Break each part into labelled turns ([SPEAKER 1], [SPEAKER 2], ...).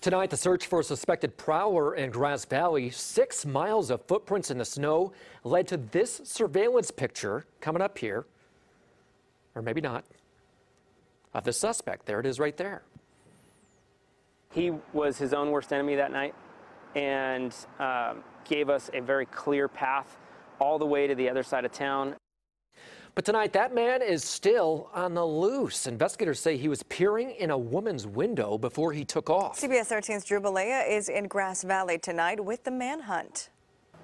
[SPEAKER 1] Tonight, the search for a suspected prowler in Grass Valley, six miles of footprints in the snow, led to this surveillance picture coming up here, or maybe not, of the suspect. There it is right there.
[SPEAKER 2] He was his own worst enemy that night and um, gave us a very clear path all the way to the other side of town.
[SPEAKER 1] But tonight, that man is still on the loose. Investigators say he was peering in a woman's window before he took off. CBS 13's Drew Balea is in Grass Valley tonight with the manhunt.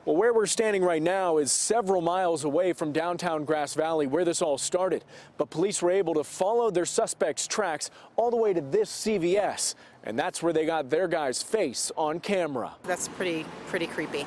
[SPEAKER 1] Well, where we're standing right now is several miles away from downtown Grass Valley where this all started. But police were able to follow their suspect's tracks all the way to this CVS. And that's where they got their guy's face on camera.
[SPEAKER 2] That's pretty, pretty creepy.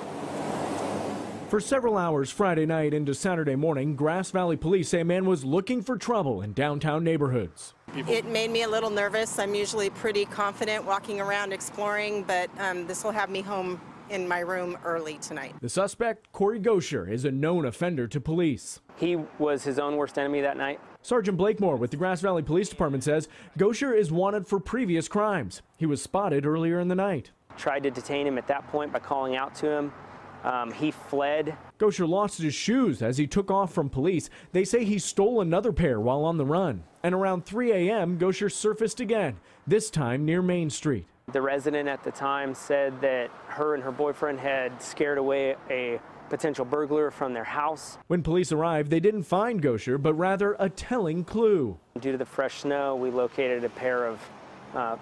[SPEAKER 1] For several hours Friday night into Saturday morning, Grass Valley police say a man was looking for trouble in downtown neighborhoods.
[SPEAKER 2] It made me a little nervous. I'm usually pretty confident walking around exploring, but um, this will have me home in my room early tonight.
[SPEAKER 1] The suspect, Corey Gosher, is a known offender to police. He was his own worst enemy that night. Sergeant Blakemore with the Grass Valley Police Department says Gosher is wanted for previous crimes. He was spotted
[SPEAKER 2] earlier in the night. Tried to detain him at that point by calling out to him. Um, he fled.
[SPEAKER 1] Gosher lost his shoes as he took off from police. They say he stole another pair while on the run. And around 3 a.m., Gosher surfaced again, this time near Main Street.
[SPEAKER 2] The resident at the time said that her and her boyfriend had scared away a potential burglar from their house.
[SPEAKER 1] When police arrived, they didn't find Gosher, but rather a telling clue.
[SPEAKER 2] Due to the fresh snow, we located a pair of uh,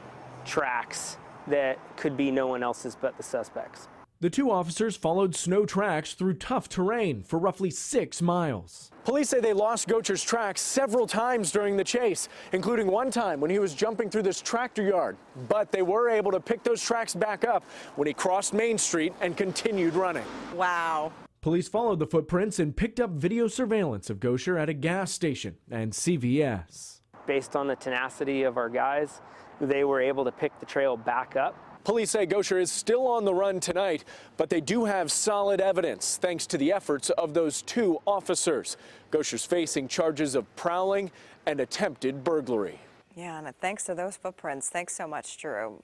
[SPEAKER 2] tracks that could be no one else's but the suspects.
[SPEAKER 1] The two officers followed snow tracks through tough terrain for roughly six miles. Police say they lost Gocher's tracks several times during the chase, including one time when he was jumping through this tractor yard. But they were able to pick those tracks back up when he crossed Main Street and continued running. Wow. Police followed the footprints and picked up video surveillance of Gosher at a gas station and CVS.
[SPEAKER 2] Based on the tenacity of our guys, they were able to pick the trail back up
[SPEAKER 1] Police say Gosher is still on the run tonight, but they do have solid evidence thanks to the efforts of those two officers. Gosher's facing charges of prowling and attempted burglary. Yeah, and thanks to those footprints. Thanks so much, Drew.